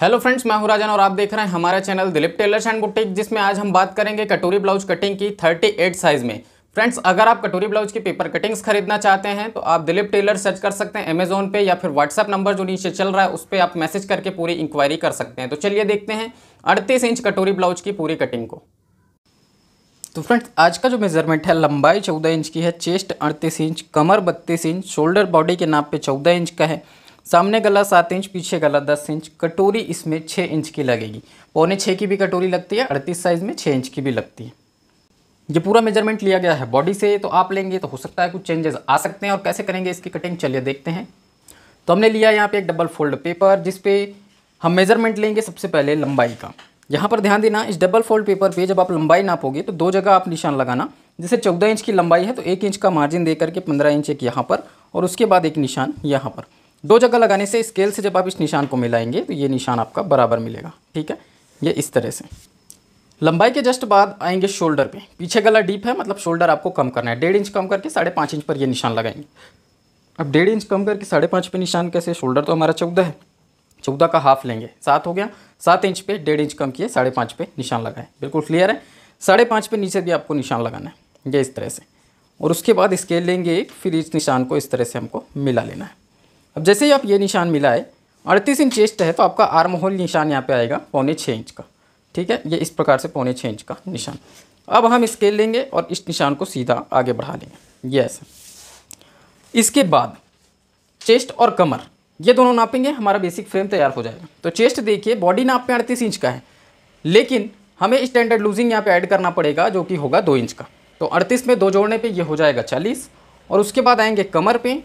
hello friends मैं हूं राजन और आप देख रहे हैं हमारा channel Dilip tailors and boutique जिसमें आज हम बात करेंगे कटोरी ब्लाउज कटिंग की 38 साइज में फ्रेंड्स अगर आप कटोरी ब्लाउज की पेपर कटिंग्स खरीदना चाहते हैं तो आप दिलीप टेलर सर्च कर सकते हैं अमेजोन पे या फिर व्हाट्सअप नंबर जो नीचे चल रहा है उस पर आप मैसेज करके पूरी इंक्वायरी कर सकते हैं तो चलिए देखते हैं अड़तीस इंच कटोरी ब्लाउज की पूरी कटिंग को तो फ्रेंड्स आज का जो मेज़रमेंट है लंबाई चौदह इंच की है चेस्ट अड़तीस इंच कमर बत्तीस इंच शोल्डर बॉडी के नाप पे चौदह इंच का है सामने गला सात इंच पीछे गला दस इंच कटोरी इसमें छः इंच की लगेगी पौने छः की भी कटोरी लगती है अड़तीस साइज़ में छः इंच की भी लगती है ये पूरा मेजरमेंट लिया गया है बॉडी से तो आप लेंगे तो हो सकता है कुछ चेंजेस आ सकते हैं और कैसे करेंगे इसकी कटिंग चलिए देखते हैं तो हमने लिया यहाँ पे एक डबल फोल्ड पेपर जिसपे हम मेजरमेंट लेंगे सबसे पहले लंबाई का यहाँ पर ध्यान देना इस डबल फोल्ड पेपर पे जब आप लंबाई नापोगे तो दो जगह आप निशान लगाना जैसे चौदह इंच की लंबाई है तो एक इंच का मार्जिन दे करके पंद्रह इंच एक यहाँ पर और उसके बाद एक निशान यहाँ पर दो जगह लगाने से स्केल से जब आप इस निशान को मिलाएंगे तो ये निशान आपका बराबर मिलेगा ठीक है ये इस तरह से लंबाई के जस्ट बाद आएंगे शोल्डर पे पीछे गला डीप है मतलब शोल्डर आपको कम करना है डेढ़ इंच कम करके साढ़े पाँच इंच पर ये निशान लगाएंगे अब डेढ़ इंच कम करके साढ़े पाँच पे निशान कैसे शोल्डर तो हमारा चौदह है चौदह का हाफ लेंगे सात हो गया सात इंच पे डेढ़ इंच कम किए साढ़े पाँच पे निशान लगाए बिल्कुल क्लियर है साढ़े पाँच पे नीचे भी आपको निशान लगाना है ये इस तरह से और उसके बाद स्केल लेंगे फिर इस निशान को इस तरह से हमको मिला लेना है अब जैसे ही आप ये निशान मिला है अड़तीस इंच चेस्ट है तो आपका आर्म होल निशान यहाँ पे आएगा पौने छः इंच का ठीक है ये इस प्रकार से पौने छः इंच का निशान अब हम स्केल लेंगे और इस निशान को सीधा आगे बढ़ा लेंगे ये ऐसा इसके बाद चेस्ट और कमर ये दोनों नापेंगे हमारा बेसिक फ्रेम तैयार हो जाएगा तो चेस्ट देखिए बॉडी नाप में अड़तीस इंच का है लेकिन हमें स्टैंडर्ड लूजिंग यहाँ पे ऐड करना पड़ेगा जो कि होगा दो इंच का तो अड़तीस में दो जोड़ने पे ये हो जाएगा चालीस और उसके बाद आएंगे कमर पे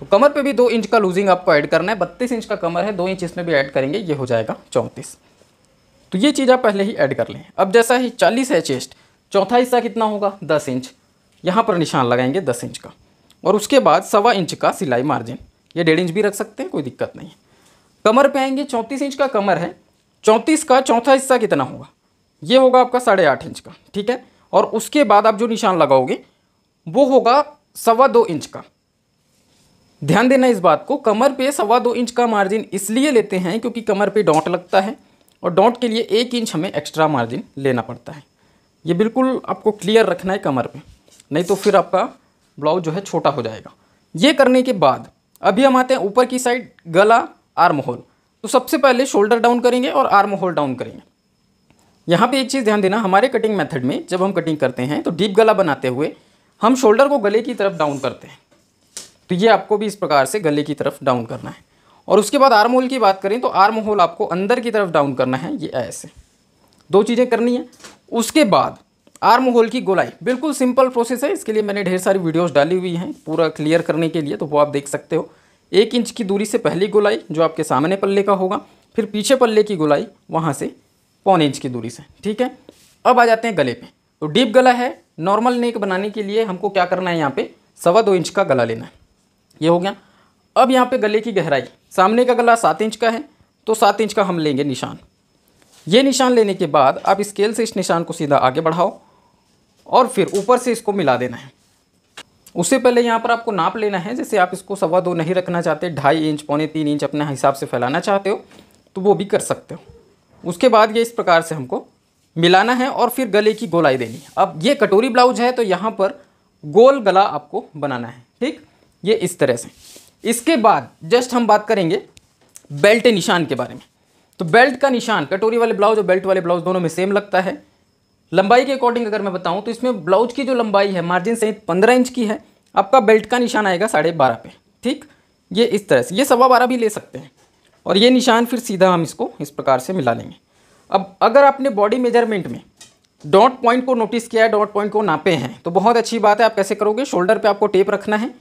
तो कमर पे भी दो इंच का लूजिंग आपको ऐड करना है बत्तीस इंच का कमर है दो इंच इसमें भी ऐड करेंगे ये हो जाएगा चौंतीस तो ये चीज़ आप पहले ही ऐड कर लें अब जैसा ही चालीस है चेस्ट चौथा हिस्सा कितना होगा दस इंच यहाँ पर निशान लगाएंगे दस इंच का और उसके बाद सवा इंच का सिलाई मार्जिन ये डेढ़ इंच भी रख सकते हैं कोई दिक्कत नहीं है कमर पे आएंगे चौंतीस इंच का कमर है चौंतीस का चौथा हिस्सा कितना होगा ये होगा आपका साढ़े आठ इंच का ठीक है और उसके बाद आप जो निशान लगाओगे वो होगा सवा दो इंच का ध्यान देना इस बात को कमर पे सवा दो इंच का मार्जिन इसलिए लेते हैं क्योंकि कमर पे डॉट लगता है और डॉट के लिए एक इंच हमें एक्स्ट्रा मार्जिन लेना पड़ता है ये बिल्कुल आपको क्लियर रखना है कमर पे नहीं तो फिर आपका ब्लाउज जो है छोटा हो जाएगा ये करने के बाद अभी हम आते हैं ऊपर की साइड गला आर्म होल तो सबसे पहले शोल्डर डाउन करेंगे और आर्म होल डाउन करेंगे यहाँ पर एक चीज़ ध्यान देना हमारे कटिंग मेथड में जब हम कटिंग करते हैं तो डीप गला बनाते हुए हम शोल्डर को गले की तरफ डाउन करते हैं तो ये आपको भी इस प्रकार से गले की तरफ डाउन करना है और उसके बाद आर्म होल की बात करें तो आर्म होल आपको अंदर की तरफ डाउन करना है ये ऐसे दो चीज़ें करनी है उसके बाद आर्म होल की गोलाई बिल्कुल सिंपल प्रोसेस है इसके लिए मैंने ढेर सारी वीडियोस डाली हुई हैं पूरा क्लियर करने के लिए तो वो आप देख सकते हो एक इंच की दूरी से पहली गोलाई जो आपके सामने पल्ले का होगा फिर पीछे पल्ले की गोलाई वहाँ से पौने इंच की दूरी से ठीक है अब आ जाते हैं गले पर तो डीप गला है नॉर्मल नेक बनाने के लिए हमको क्या करना है यहाँ पर सवा दो इंच का गला लेना है ये हो गया अब यहाँ पे गले की गहराई सामने का गला सात इंच का है तो सात इंच का हम लेंगे निशान ये निशान लेने के बाद आप स्केल से इस निशान को सीधा आगे बढ़ाओ और फिर ऊपर से इसको मिला देना है उससे पहले यहाँ पर आपको नाप लेना है जैसे आप इसको सवा दो नहीं रखना चाहते ढाई इंच पौने तीन इंच अपने हिसाब से फैलाना चाहते हो तो वो भी कर सकते हो उसके बाद ये इस प्रकार से हमको मिलाना है और फिर गले की गोलाई देनी अब ये कटोरी ब्लाउज है तो यहाँ पर गोल गला आपको बनाना है ठीक ये इस तरह से इसके बाद जस्ट हम बात करेंगे बेल्ट निशान के बारे में तो बेल्ट का निशान कटोरी वाले ब्लाउज और बेल्ट वाले ब्लाउज दोनों में सेम लगता है लंबाई के अकॉर्डिंग अगर मैं बताऊं तो इसमें ब्लाउज की जो लंबाई है मार्जिन सहित पंद्रह इंच की है आपका बेल्ट का निशान आएगा साढ़े बारह पे ठीक ये इस तरह से ये सवा बारह भी ले सकते हैं और ये निशान फिर सीधा हम इसको इस प्रकार से मिला लेंगे अब अगर आपने बॉडी मेजरमेंट में डॉट पॉइंट को नोटिस किया है डॉट पॉइंट को नापे हैं तो बहुत अच्छी बात है आप कैसे करोगे शोल्डर पर आपको टेप रखना है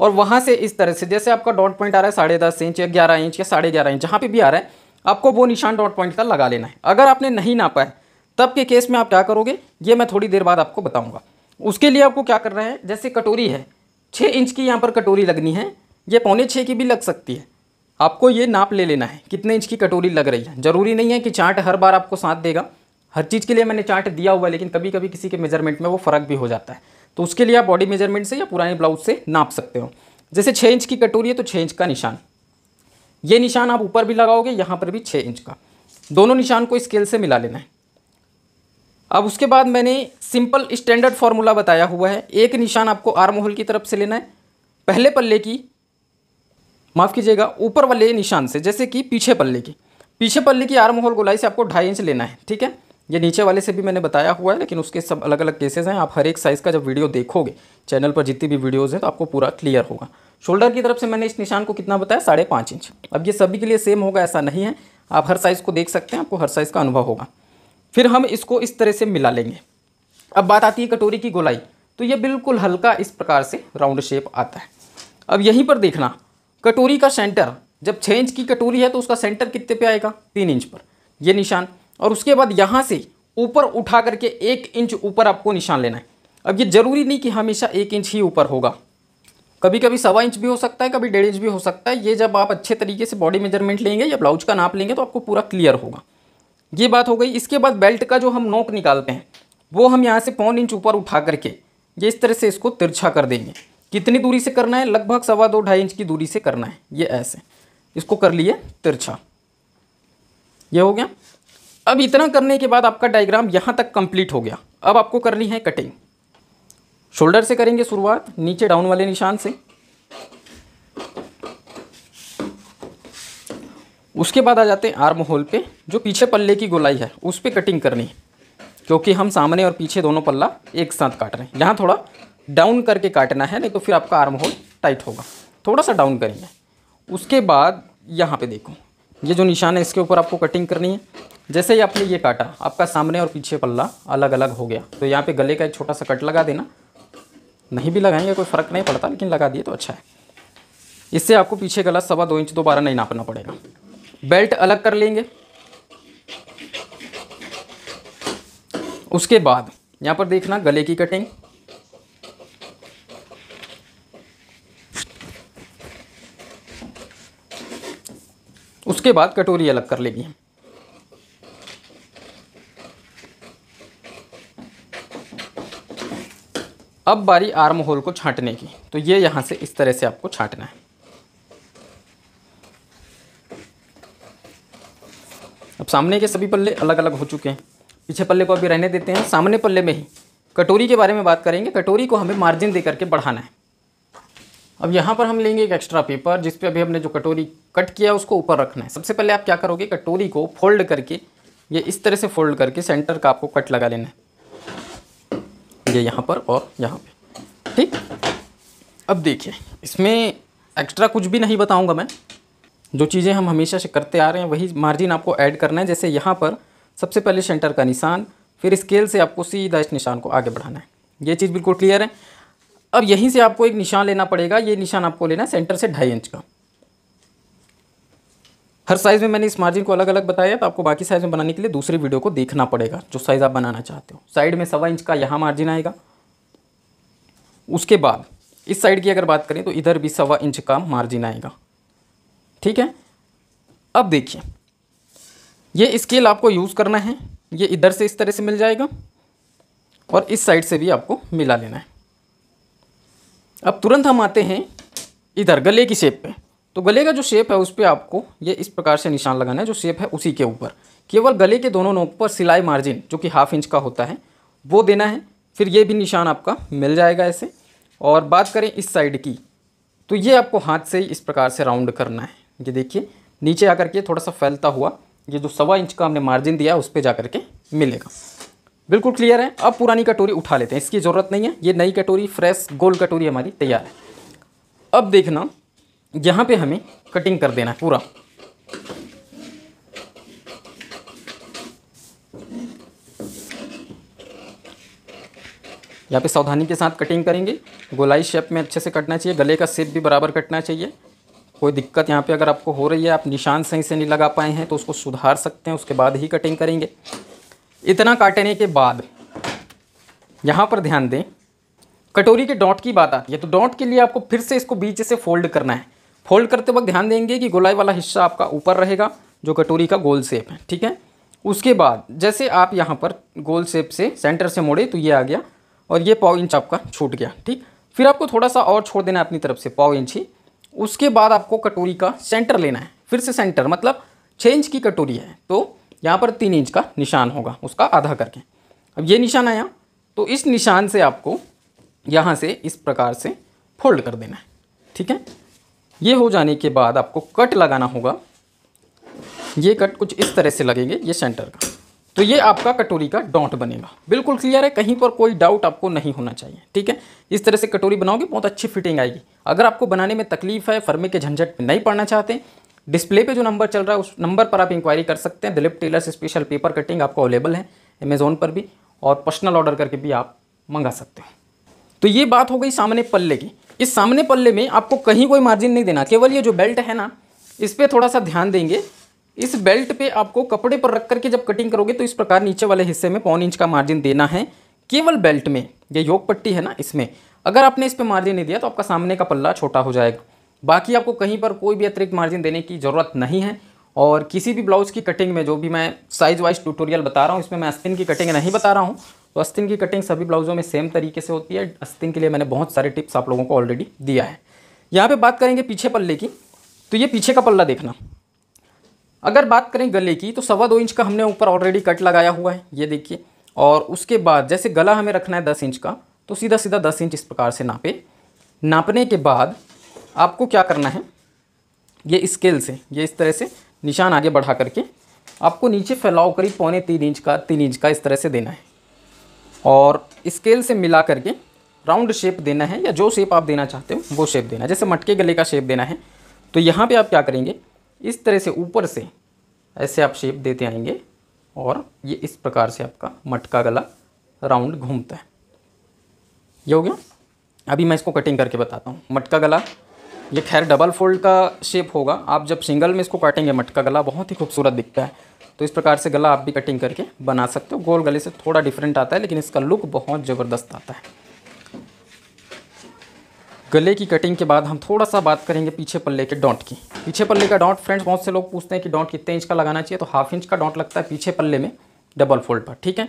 और वहाँ से इस तरह से जैसे आपका डॉट पॉइंट आ रहा है साढ़े दस इंच या ग्यारह इंच या साढ़े ग्यारह इंच जहाँ पे भी आ रहा है आपको वो निशान डॉट पॉइंट का लगा लेना है अगर आपने नहीं नापा है तब के केस में आप क्या करोगे ये मैं थोड़ी देर बाद आपको बताऊँगा उसके लिए आपको क्या करना है जैसे कटोरी है छः इंच की यहाँ पर कटोरी लगनी है ये पौने छः की भी लग सकती है आपको ये नाप ले लेना है कितने इंच की कटोरी लग रही है ज़रूरी नहीं है कि चार्ट हर बार आपको साथ देगा हर चीज़ के लिए मैंने चार्ट दिया हुआ है लेकिन कभी कभी किसी के मेजरमेंट में वो फ़र्क भी हो जाता है तो उसके लिए आप बॉडी मेजरमेंट से या पुराने ब्लाउज से नाप सकते हो जैसे छः इंच की कटोरी है तो छः इंच का निशान ये निशान आप ऊपर भी लगाओगे यहाँ पर भी छः इंच का दोनों निशान को स्केल से मिला लेना है अब उसके बाद मैंने सिंपल स्टैंडर्ड फार्मूला बताया हुआ है एक निशान आपको आर्म होल की तरफ से लेना है पहले पल्ले की माफ़ कीजिएगा ऊपर वाले निशान से जैसे कि पीछे पल्ले की पीछे पल्ले की आर्म होल गोलाई से आपको ढाई इंच लेना है ठीक है ये नीचे वाले से भी मैंने बताया हुआ है लेकिन उसके सब अलग अलग केसेस हैं आप हर एक साइज़ का जब वीडियो देखोगे चैनल पर जितनी भी वीडियोज़ हैं तो आपको पूरा क्लियर होगा शोल्डर की तरफ से मैंने इस निशान को कितना बताया साढ़े पाँच इंच अब ये सभी के लिए सेम होगा ऐसा नहीं है आप हर साइज़ को देख सकते हैं आपको हर साइज़ का अनुभव होगा फिर हम इसको इस तरह से मिला लेंगे अब बात आती है कटोरी की गोलाई तो ये बिल्कुल हल्का इस प्रकार से राउंड शेप आता है अब यहीं पर देखना कटोरी का सेंटर जब छः इंच की कटोरी है तो उसका सेंटर कितने पे आएगा तीन इंच पर ये निशान और उसके बाद यहाँ से ऊपर उठा करके एक इंच ऊपर आपको निशान लेना है अब ये ज़रूरी नहीं कि हमेशा एक इंच ही ऊपर होगा कभी कभी सवा इंच भी हो सकता है कभी डेढ़ इंच भी हो सकता है ये जब आप अच्छे तरीके से बॉडी मेजरमेंट लेंगे या ब्लाउज का नाप लेंगे तो आपको पूरा क्लियर होगा ये बात हो गई इसके बाद बेल्ट का जो हम नोक निकालते हैं वो हम यहाँ से पौन इंच ऊपर उठा करके ये इस तरह से इसको तिरछा कर देंगे कितनी दूरी से करना है लगभग सवा दो ढाई इंच की दूरी से करना है ये ऐसे इसको कर लिए तिरछा ये हो गया अब इतना करने के बाद आपका डायग्राम यहाँ तक कंप्लीट हो गया अब आपको करनी है कटिंग शोल्डर से करेंगे शुरुआत नीचे डाउन वाले निशान से उसके बाद आ जाते हैं आर्म होल पे जो पीछे पल्ले की गोलाई है उस पर कटिंग करनी है क्योंकि हम सामने और पीछे दोनों पल्ला एक साथ काट रहे हैं यहाँ थोड़ा डाउन करके काटना है नहीं तो फिर आपका आर्म होल टाइट होगा थोड़ा सा डाउन करेंगे उसके बाद यहाँ पे देखो ये जो निशान है इसके ऊपर आपको कटिंग करनी है जैसे ही आपने ये काटा आपका सामने और पीछे पल्ला अलग अलग हो गया तो यहाँ पे गले का एक छोटा सा कट लगा देना नहीं भी लगाएंगे कोई फ़र्क नहीं पड़ता लेकिन लगा दिए तो अच्छा है इससे आपको पीछे गला सवा दो इंच दोबारा नहीं नापना पड़ेगा बेल्ट अलग कर लेंगे उसके बाद यहाँ पर देखना गले की कटिंग उसके बाद कटोरी अलग कर लेनी है अब बारी आर्म होल को छांटने की तो ये यहां से इस तरह से आपको छांटना है अब सामने के सभी पल्ले अलग अलग हो चुके हैं पीछे पल्ले को अभी रहने देते हैं सामने पल्ले में ही कटोरी के बारे में बात करेंगे कटोरी को हमें मार्जिन दे करके बढ़ाना है अब यहाँ पर हम लेंगे एक एक्स्ट्रा पेपर जिसपे अभी हमने जो कटोरी कट किया उसको ऊपर रखना है सबसे पहले आप क्या करोगे कटोरी को फोल्ड करके ये इस तरह से फोल्ड करके सेंटर का आपको कट लगा लेना है ये यहाँ पर और यहाँ पे ठीक अब देखिए इसमें एक्स्ट्रा कुछ भी नहीं बताऊँगा मैं जो चीज़ें हम हमेशा से करते आ रहे हैं वही मार्जिन आपको ऐड करना है जैसे यहाँ पर सबसे पहले सेंटर का निशान फिर स्केल से आपको सीधा इस निशान को आगे बढ़ाना है ये चीज़ बिल्कुल क्लियर है अब यहीं से आपको एक निशान लेना पड़ेगा ये निशान आपको लेना है सेंटर से ढाई इंच का हर साइज़ में मैंने इस मार्जिन को अलग अलग बताया तो आपको बाकी साइज़ में बनाने के लिए दूसरे वीडियो को देखना पड़ेगा जो साइज़ आप बनाना चाहते हो साइड में सवा इंच का यहाँ मार्जिन आएगा उसके बाद इस साइड की अगर बात करें तो इधर भी सवा इंच का मार्जिन आएगा ठीक है अब देखिए ये स्केल आपको यूज़ करना है ये इधर से इस तरह से मिल जाएगा और इस साइड से भी आपको मिला लेना है अब तुरंत हम आते हैं इधर गले की शेप पे तो गले का जो शेप है उस पर आपको ये इस प्रकार से निशान लगाना है जो शेप है उसी के ऊपर केवल गले के दोनों नोक पर सिलाई मार्जिन जो कि हाफ इंच का होता है वो देना है फिर ये भी निशान आपका मिल जाएगा ऐसे और बात करें इस साइड की तो ये आपको हाथ से ही इस प्रकार से राउंड करना है ये देखिए नीचे आकर के थोड़ा सा फैलता हुआ ये जो सवा इंच का हमने मार्जिन दिया उस पर जा के मिलेगा बिल्कुल क्लियर है अब पुरानी कटोरी उठा लेते हैं इसकी ज़रूरत नहीं है ये नई कटोरी फ्रेश गोल कटोरी हमारी तैयार है अब देखना यहाँ पे हमें कटिंग कर देना है पूरा यहाँ पे सावधानी के साथ कटिंग करेंगे गोलाई शेप में अच्छे से कटना चाहिए गले का सेप भी बराबर कटना चाहिए कोई दिक्कत यहाँ पे अगर आपको हो रही है आप निशान सही से नहीं लगा पाए हैं तो उसको सुधार सकते हैं उसके बाद ही कटिंग करेंगे इतना काटने के बाद यहाँ पर ध्यान दें कटोरी के डॉट की बात आती है तो डॉट के लिए आपको फिर से इसको बीच से फोल्ड करना है फोल्ड करते वक्त ध्यान देंगे कि गोलाई वाला हिस्सा आपका ऊपर रहेगा जो कटोरी का गोल सेप है ठीक है उसके बाद जैसे आप यहाँ पर गोल सेप से सेंटर से मोड़े तो ये आ गया और ये पाव इंच आपका छूट गया ठीक फिर आपको थोड़ा सा और छोड़ देना है अपनी तरफ से पाव इंच ही उसके बाद आपको कटोरी का सेंटर लेना है फिर से सेंटर मतलब छः इंच की कटोरी है तो यहाँ पर तीन इंच का निशान होगा उसका आधा करके अब ये निशान आया तो इस निशान से आपको यहाँ से इस प्रकार से फोल्ड कर देना है ठीक है ये हो जाने के बाद आपको कट लगाना होगा ये कट कुछ इस तरह से लगेंगे ये सेंटर का तो ये आपका कटोरी का डॉट बनेगा बिल्कुल क्लियर है कहीं पर कोई डाउट आपको नहीं होना चाहिए ठीक है इस तरह से कटोरी बनाओगे बहुत अच्छी फिटिंग आएगी अगर आपको बनाने में तकलीफ है फर्मे के झंझट नहीं पड़ना चाहते डिस्प्ले पे जो नंबर चल रहा है उस नंबर पर आप इंक्वायरी कर सकते हैं Dilip tailors special paper cutting आपको अवेलेबल है अमेज़ोन पर भी और पर्सनल ऑर्डर करके भी आप मंगा सकते हैं तो ये बात हो गई सामने पल्ले की इस सामने पल्ले में आपको कहीं कोई मार्जिन नहीं देना केवल ये जो बेल्ट है ना इस पर थोड़ा सा ध्यान देंगे इस बेल्ट पे आपको कपड़े पर रख करके जब कटिंग करोगे तो इस प्रकार नीचे वाले हिस्से में पौन इंच का मार्जिन देना है केवल बेल्ट में ये योग पट्टी है ना इसमें अगर आपने इस पर मार्जिन नहीं दिया तो आपका सामने का पल्ला छोटा हो जाएगा बाकी आपको कहीं पर कोई भी अतिरिक्त मार्जिन देने की ज़रूरत नहीं है और किसी भी ब्लाउज़ की कटिंग में जो भी मैं साइज़ वाइज ट्यूटोरियल बता रहा हूँ इसमें मैं अस्तिन की कटिंग नहीं बता रहा हूँ तो अस्तिन की कटिंग सभी ब्लाउज़ों में सेम तरीके से होती है अस्तिन के लिए मैंने बहुत सारे टिप्स आप लोगों को ऑलरेडी दिया है यहाँ पर बात करेंगे पीछे पल्ले की तो ये पीछे का पल्ला देखना अगर बात करें गले की तो सवा दो इंच का हमने ऊपर ऑलरेडी कट लगाया हुआ है ये देखिए और उसके बाद जैसे गला हमें रखना है दस इंच का तो सीधा सीधा दस इंच इस प्रकार से नापे नापने के बाद आपको क्या करना है ये स्केल से ये इस तरह से निशान आगे बढ़ा करके आपको नीचे फैलाव करीब पौने तीन इंच का तीन इंच का इस तरह से देना है और स्केल से मिला करके राउंड शेप देना है या जो शेप आप देना चाहते हो वो शेप देना है जैसे मटके गले का शेप देना है तो यहाँ पे आप क्या करेंगे इस तरह से ऊपर से ऐसे आप शेप देते आएंगे और ये इस प्रकार से आपका मटका गला राउंड घूमता है ये हो गया अभी मैं इसको कटिंग करके बताता हूँ मटका गला ये खैर डबल फोल्ड का शेप होगा आप जब सिंगल में इसको काटेंगे मटका गला बहुत ही खूबसूरत दिखता है तो इस प्रकार से गला आप भी कटिंग करके बना सकते हो गोल गले से थोड़ा डिफरेंट आता है लेकिन इसका लुक बहुत ज़बरदस्त आता है गले की कटिंग के बाद हम थोड़ा सा बात करेंगे पीछे पल्ले के डॉट की पीछे पल्ले का डॉट फ्रेंड्स बहुत से लोग पूछते हैं कि डॉट कितने इंच का लगाना चाहिए तो हाफ इंच का डॉट लगता है पीछे पल्ले में डबल फोल्ड पर ठीक है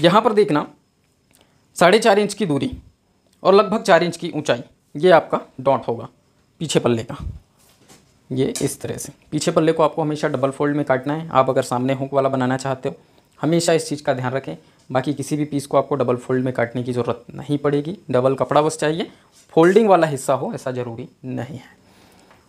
यहाँ पर देखना साढ़े चार इंच की दूरी और लगभग चार इंच की ऊंचाई ये आपका डॉट होगा पीछे पल्ले का ये इस तरह से पीछे पल्ले को आपको हमेशा डबल फोल्ड में काटना है आप अगर सामने हुक वाला बनाना चाहते हो हमेशा इस चीज़ का ध्यान रखें बाकी किसी भी पीस को आपको डबल फोल्ड में काटने की ज़रूरत नहीं पड़ेगी डबल कपड़ा बस चाहिए फोल्डिंग वाला हिस्सा हो ऐसा ज़रूरी नहीं है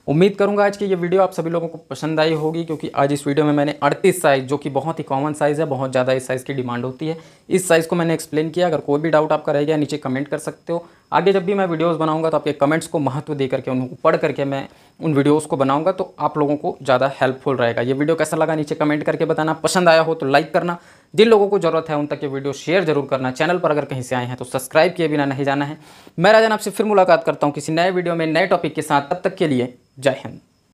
उम्मीद करूंगा आज की ये वीडियो आप सभी लोगों को पसंद आई होगी क्योंकि आज इस वीडियो में मैंने 38 साइज़ जो कि बहुत ही कॉमन साइज़ है बहुत ज़्यादा इस साइज़ की डिमांड होती है इस साइज़ को मैंने एक्सप्लेन किया अगर कोई भी डाउट आपका रह गया नीचे कमेंट कर सकते हो आगे जब भी मैं वीडियोस बनाऊंगा तो आपके कमेंट्स को महत्व दे करके उनको पढ़ करके मैं उन वीडियोज़ को बनाऊंगा तो आप लोगों को ज़्यादा हेल्पफुल रहेगा ये वीडियो कैसा लगा नीचे कमेंट करके बताना पसंद आया हो तो लाइक करना जिन लोगों को जरूरत है उन तक ये वीडियो शेयर जरूर करना चैनल पर अगर कहीं से आए हैं तो सब्सक्राइब किए बिना नहीं जाना है मैं राजन आपसे फिर मुलाकात करता हूँ किसी नए वीडियो में नए टॉपिक के साथ तब तक के लिए जय हिंद